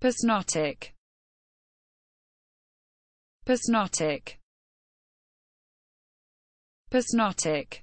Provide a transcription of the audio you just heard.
Persnotic. Persnotic. Persnotic.